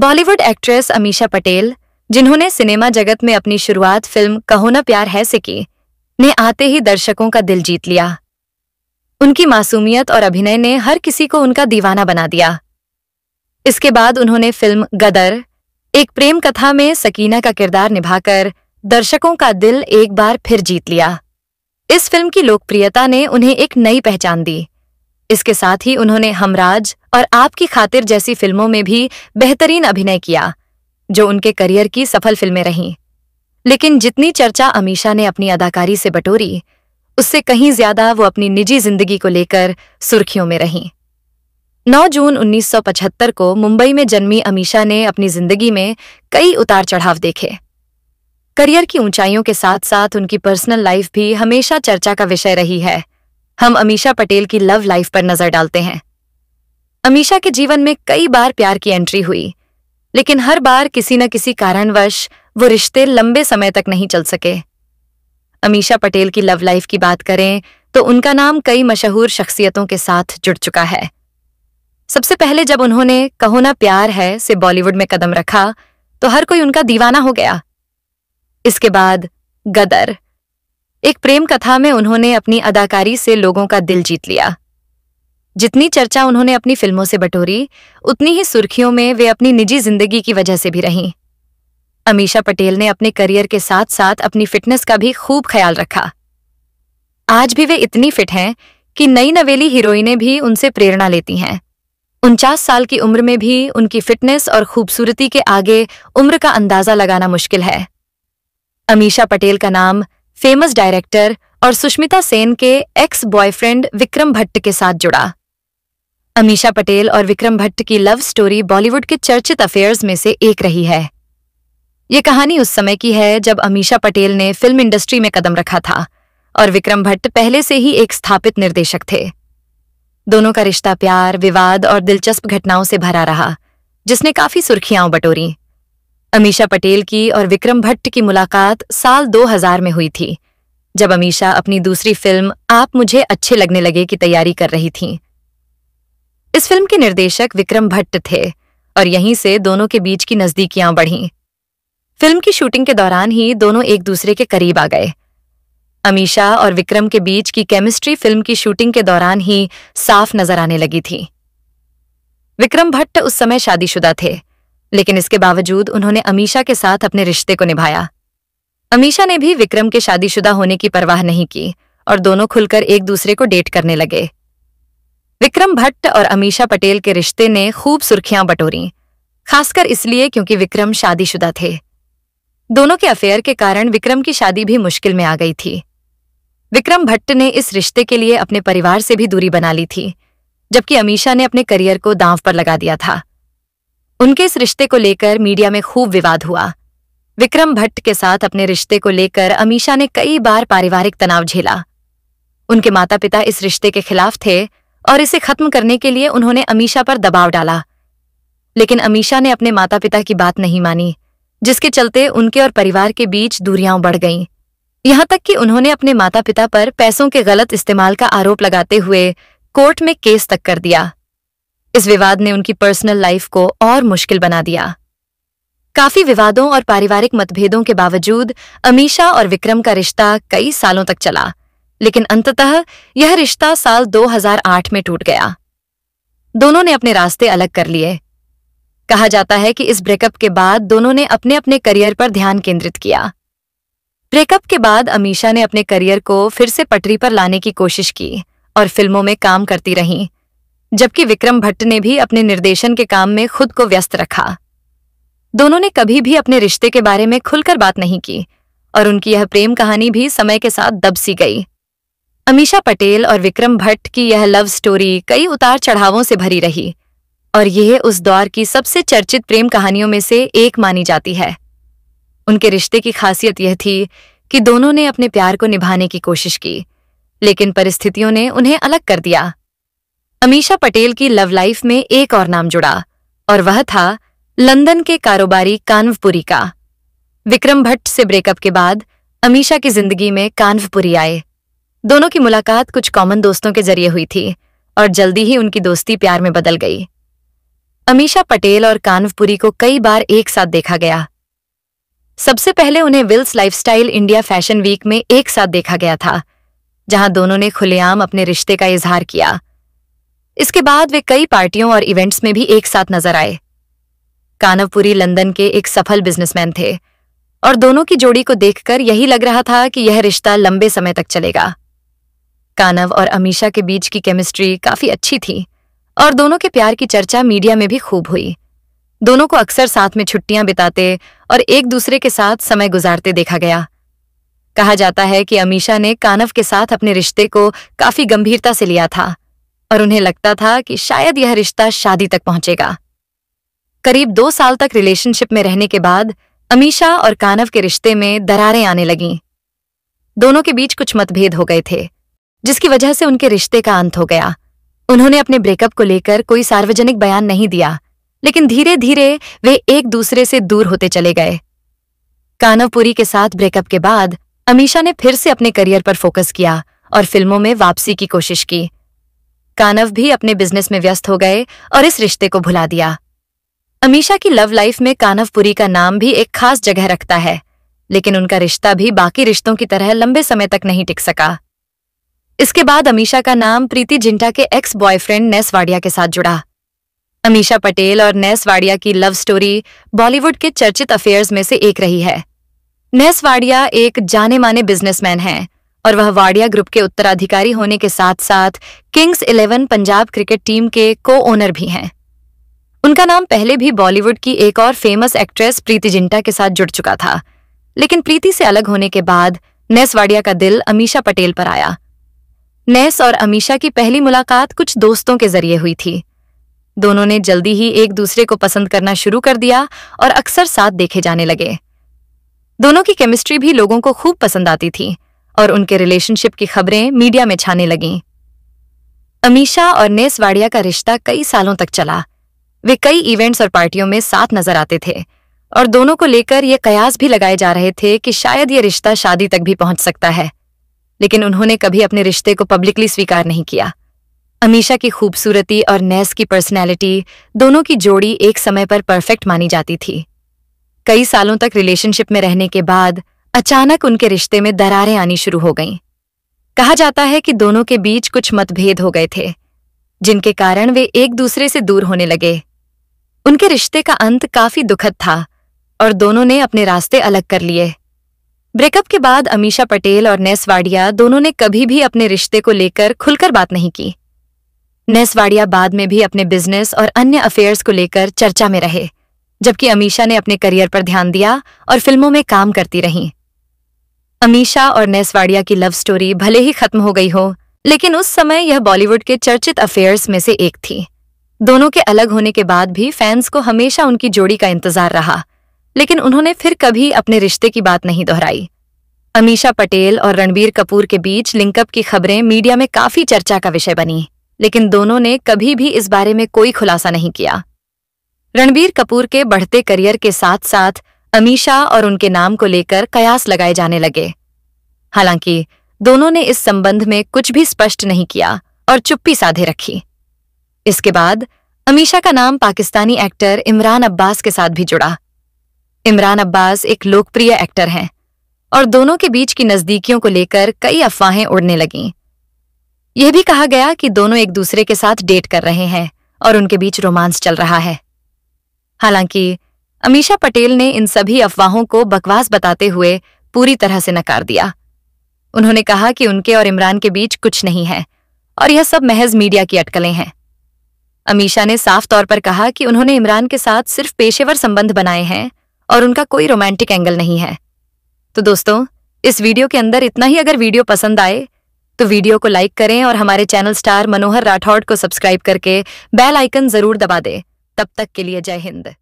Bollywood actress Amisha Patel जिन्होंने cinema जगत में अपनी शुरुआत फिल्म कहो ना प्यार है से की ने आते ही दर्शकों का दिल जीत लिया उनकी मासूमियत और अभिनय ने हर किसी को उनका दीवाना बना दिया इसके बाद उन्होंने फिल्म गदर एक प्रेम कथा में सकीना का किरदार निभाकर दर्शकों का दिल एक बार फिर जीत लिया इस फिल्म की लोकप्रियता ने उन्हें एक नई पहचान दी इसके साथ ही उन्होंने हमराज और आपकी खातिर जैसी फिल्मों में भी बेहतरीन अभिनय किया जो उनके करियर की सफल फिल्में रहीं लेकिन जितनी चर्चा अमीशा ने अपनी अदाकारी से बटोरी उससे कहीं ज्यादा वो अपनी निजी जिंदगी को लेकर सुर्खियों में रहीं 9 जून 1975 को मुंबई में जन्मी अमीशा ने अपनी जिंदगी में कई उतार चढ़ाव देखे करियर की ऊंचाइयों के साथ साथ उनकी पर्सनल लाइफ भी हमेशा चर्चा का विषय रही है हम अमीशा पटेल की लव लाइफ पर नजर डालते हैं अमीशा के जीवन में कई बार प्यार की एंट्री हुई लेकिन हर बार किसी न किसी कारणवश वो रिश्ते लंबे समय तक नहीं चल सके अमीशा पटेल की लव लाइफ की बात करें तो उनका नाम कई मशहूर शख्सियतों के साथ जुड़ चुका है सबसे पहले जब उन्होंने कहो ना प्यार है से बॉलीवुड में कदम रखा तो हर कोई उनका दीवाना हो गया इसके बाद गदर एक प्रेम कथा में उन्होंने अपनी अदाकारी से लोगों का दिल जीत लिया जितनी चर्चा उन्होंने अपनी फिल्मों से बटोरी उतनी ही सुर्खियों में वे अपनी निजी जिंदगी की वजह से भी रहीं अमीशा पटेल ने अपने करियर के साथ साथ अपनी फिटनेस का भी खूब ख्याल रखा आज भी वे इतनी फिट हैं कि नई नवेली हीरोइनें भी उनसे प्रेरणा लेती हैं उनचास साल की उम्र में भी उनकी फिटनेस और खूबसूरती के आगे उम्र का अंदाजा लगाना मुश्किल है अमीशा पटेल का नाम फेमस डायरेक्टर और सुष्मिता सेन के एक्स बॉयफ्रेंड विक्रम भट्ट के साथ जुड़ा अमीशा पटेल और विक्रम भट्ट की लव स्टोरी बॉलीवुड के चर्चित अफेयर्स में से एक रही है ये कहानी उस समय की है जब अमीशा पटेल ने फिल्म इंडस्ट्री में कदम रखा था और विक्रम भट्ट पहले से ही एक स्थापित निर्देशक थे दोनों का रिश्ता प्यार विवाद और दिलचस्प घटनाओं से भरा रहा जिसने काफी सुर्खियां बटोरी अमीशा पटेल की और विक्रम भट्ट की मुलाकात साल 2000 में हुई थी जब अमीशा अपनी दूसरी फिल्म आप मुझे अच्छे लगने लगे की तैयारी कर रही थीं इस फिल्म के निर्देशक विक्रम भट्ट थे और यहीं से दोनों के बीच की नजदीकियां बढ़ी फिल्म की शूटिंग के दौरान ही दोनों एक दूसरे के करीब आ गए अमीशा और विक्रम के बीच की केमिस्ट्री फिल्म की शूटिंग के दौरान ही साफ नजर आने लगी थी विक्रम भट्ट उस समय शादीशुदा थे लेकिन इसके बावजूद उन्होंने अमीशा के साथ अपने रिश्ते को निभाया अमीशा ने भी विक्रम के शादीशुदा होने की परवाह नहीं की और दोनों खुलकर एक दूसरे को डेट करने लगे विक्रम भट्ट और अमीशा पटेल के रिश्ते ने खूब सुर्खियां बटोरी खासकर इसलिए क्योंकि विक्रम शादीशुदा थे दोनों के अफेयर के कारण विक्रम की शादी भी मुश्किल में आ गई थी विक्रम भट्ट ने इस रिश्ते के लिए अपने परिवार से भी दूरी बना ली थी जबकि अमीशा ने अपने करियर को दांव पर लगा दिया था उनके इस रिश्ते को लेकर मीडिया में खूब विवाद हुआ विक्रम भट्ट के साथ अपने रिश्ते को लेकर अमीशा ने कई बार पारिवारिक तनाव झेला उनके माता पिता इस रिश्ते के खिलाफ थे और इसे खत्म करने के लिए उन्होंने अमीशा पर दबाव डाला लेकिन अमीशा ने अपने माता पिता की बात नहीं मानी जिसके चलते उनके और परिवार के बीच दूरियां बढ़ गईं यहां तक कि उन्होंने अपने माता पिता पर पैसों के गलत इस्तेमाल का आरोप लगाते हुए कोर्ट में केस तक कर दिया इस विवाद ने उनकी पर्सनल लाइफ को और मुश्किल बना दिया काफी विवादों और पारिवारिक मतभेदों के बावजूद अमीशा और विक्रम का रिश्ता कई सालों तक चला लेकिन अंततः यह रिश्ता साल 2008 में टूट गया दोनों ने अपने रास्ते अलग कर लिए कहा जाता है कि इस ब्रेकअप के बाद दोनों ने अपने अपने करियर पर ध्यान केंद्रित किया ब्रेकअप के बाद अमीशा ने अपने करियर को फिर से पटरी पर लाने की कोशिश की और फिल्मों में काम करती रहीं जबकि विक्रम भट्ट ने भी अपने निर्देशन के काम में खुद को व्यस्त रखा दोनों ने कभी भी अपने रिश्ते के बारे में खुलकर बात नहीं की और उनकी यह प्रेम कहानी भी समय के साथ दबसी गई अमीशा पटेल और विक्रम भट्ट की यह लव स्टोरी कई उतार चढ़ावों से भरी रही और यह उस दौर की सबसे चर्चित प्रेम कहानियों में से एक मानी जाती है उनके रिश्ते की खासियत यह थी कि दोनों ने अपने प्यार को निभाने की कोशिश की लेकिन परिस्थितियों ने उन्हें अलग कर दिया अमीशा पटेल की लव लाइफ में एक और नाम जुड़ा और वह था लंदन के कारोबारी कानवपुरी का विक्रम भट्ट से ब्रेकअप के बाद अमीशा की जिंदगी में कानवपुरी आए दोनों की मुलाकात कुछ कॉमन दोस्तों के जरिए हुई थी और जल्दी ही उनकी दोस्ती प्यार में बदल गई अमीशा पटेल और कानवपुरी को कई बार एक साथ देखा गया सबसे पहले उन्हें Wills lifestyle India fashion week में एक साथ देखा गया था जहां दोनों ने खुलेआम अपने रिश्ते का इजहार किया इसके बाद वे कई पार्टियों और इवेंट्स में भी एक साथ नजर आए कानवपुरी लंदन के एक सफल बिजनेसमैन थे और दोनों की जोड़ी को देखकर यही लग रहा था कि यह रिश्ता लंबे समय तक चलेगा कानव और अमीशा के बीच की केमिस्ट्री काफी अच्छी थी और दोनों के प्यार की चर्चा मीडिया में भी खूब हुई दोनों को अक्सर साथ में छुट्टियां बिताते और एक दूसरे के साथ समय गुजारते देखा गया कहा जाता है कि अमीशा ने कानव के साथ अपने रिश्ते को काफी गंभीरता से लिया था और उन्हें लगता था कि शायद यह रिश्ता शादी तक पहुंचेगा करीब दो साल तक रिलेशनशिप में रहने के बाद अमीशा और कानव के रिश्ते में दरारें आने लगीं दोनों के बीच कुछ मतभेद हो गए थे जिसकी वजह से उनके रिश्ते का अंत हो गया उन्होंने अपने ब्रेकअप को लेकर कोई सार्वजनिक बयान नहीं दिया लेकिन धीरे धीरे वे एक दूसरे से दूर होते चले गए कानवपुरी के साथ ब्रेकअप के बाद अमीशा ने फिर से अपने करियर पर फोकस किया और फिल्मों में वापसी की कोशिश की कानव भी अपने बिजनेस में व्यस्त हो गए और इस रिश्ते को भुला दिया अमीशा की लव लाइफ में कानवपुरी का नाम भी एक खास जगह रखता है लेकिन उनका रिश्ता भी बाकी रिश्तों की तरह लंबे समय तक नहीं टिक सका इसके बाद अमीशा का नाम प्रीति जिंटा के एक्स बॉयफ्रेंड नेस वाडिया के साथ जुड़ा अमीशा पटेल और नेस वाडिया की लव स्टोरी बॉलीवुड के चर्चित अफेयर्स में से एक रही है नेस वाडिया एक जाने माने बिजनेसमैन हैं और वह वाडिया ग्रुप के उत्तराधिकारी होने के साथ साथ Kings Eleven Punjab cricket team के को ओनर भी हैं उनका नाम पहले भी बॉलीवुड की एक और फेमस एक्ट्रेस प्रीति जिंटा के साथ जुड़ चुका था लेकिन प्रीति से अलग होने के बाद नेस वाडिया का दिल अमीशा पटेल पर आया नेस और अमीशा की पहली मुलाकात कुछ दोस्तों के जरिए हुई थी दोनों ने जल्दी ही एक दूसरे को पसंद करना शुरू कर दिया और अक्सर साथ देखे जाने लगे दोनों की केमिस्ट्री भी लोगों को खूब पसंद आती थी और उनके रिलेशनशिप की खबरें मीडिया में छाने लगीं अमीशा और नेस वाडिया का रिश्ता कई सालों तक चला वे कई इवेंट्स और पार्टियों में साथ नजर आते थे और दोनों को लेकर ये कयास भी लगाए जा रहे थे कि शायद ये रिश्ता शादी तक भी पहुंच सकता है लेकिन उन्होंने कभी अपने रिश्ते को पब्लिकली स्वीकार नहीं किया अमीशा की खूबसूरती और नैस की पर्सनैलिटी दोनों की जोड़ी एक समय पर परफेक्ट मानी जाती थी कई सालों तक रिलेशनशिप में रहने के बाद अचानक उनके रिश्ते में दरारें आनी शुरू हो गईं कहा जाता है कि दोनों के बीच कुछ मतभेद हो गए थे जिनके कारण वे एक दूसरे से दूर होने लगे उनके रिश्ते का अंत काफी दुखद था और दोनों ने अपने रास्ते अलग कर लिए ब्रेकअप के बाद अमीशा पटेल और नेसवाड़िया दोनों ने कभी भी अपने रिश्ते को लेकर खुलकर बात नहीं की नेसवाड़िया बाद में भी अपने बिजनेस और अन्य अफेयर्स को लेकर चर्चा में रहे जबकि अमीशा ने अपने करियर पर ध्यान दिया और फिल्मों में काम करती रहीं अमीशा और नेसवाड़िया की लव स्टोरी भले ही खत्म हो गई हो लेकिन उस समय यह बॉलीवुड के चर्चित अफेयर्स में से एक थी दोनों के अलग होने के बाद भी फैंस को हमेशा उनकी जोड़ी का इंतजार रहा लेकिन उन्होंने फिर कभी अपने रिश्ते की बात नहीं दोहराई अमीशा पटेल और रणबीर कपूर के बीच लिंकअप की खबरें मीडिया में काफी चर्चा का विषय बनी लेकिन दोनों ने कभी भी इस बारे में कोई खुलासा नहीं किया रणबीर कपूर के बढ़ते करियर के साथ साथ अमीशा और उनके नाम को लेकर कयास लगाए जाने लगे हालांकि दोनों ने इस संबंध में कुछ भी स्पष्ट नहीं किया और चुप्पी साधे रखी इसके बाद अमीशा का नाम पाकिस्तानी एक्टर इमरान अब्बास के साथ भी जुड़ा इमरान अब्बास एक लोकप्रिय एक्टर हैं और दोनों के बीच की नजदीकियों को लेकर कई अफवाहें उड़ने लगीं यह भी कहा गया कि दोनों एक दूसरे के साथ डेट कर रहे हैं और उनके बीच रोमांस चल रहा है हालांकि अमीशा पटेल ने इन सभी अफवाहों को बकवास बताते हुए पूरी तरह से नकार दिया उन्होंने कहा कि उनके और इमरान के बीच कुछ नहीं है और यह सब महज मीडिया की अटकलें हैं अमीशा ने साफ तौर पर कहा कि उन्होंने इमरान के साथ सिर्फ पेशेवर संबंध बनाए हैं और उनका कोई रोमांटिक एंगल नहीं है तो दोस्तों इस वीडियो के अंदर इतना ही अगर वीडियो पसंद आए तो वीडियो को लाइक करें और हमारे चैनल स्टार मनोहर राठौड़ को सब्सक्राइब करके बेल आइकन जरूर दबा दें तब तक के लिए जय हिंद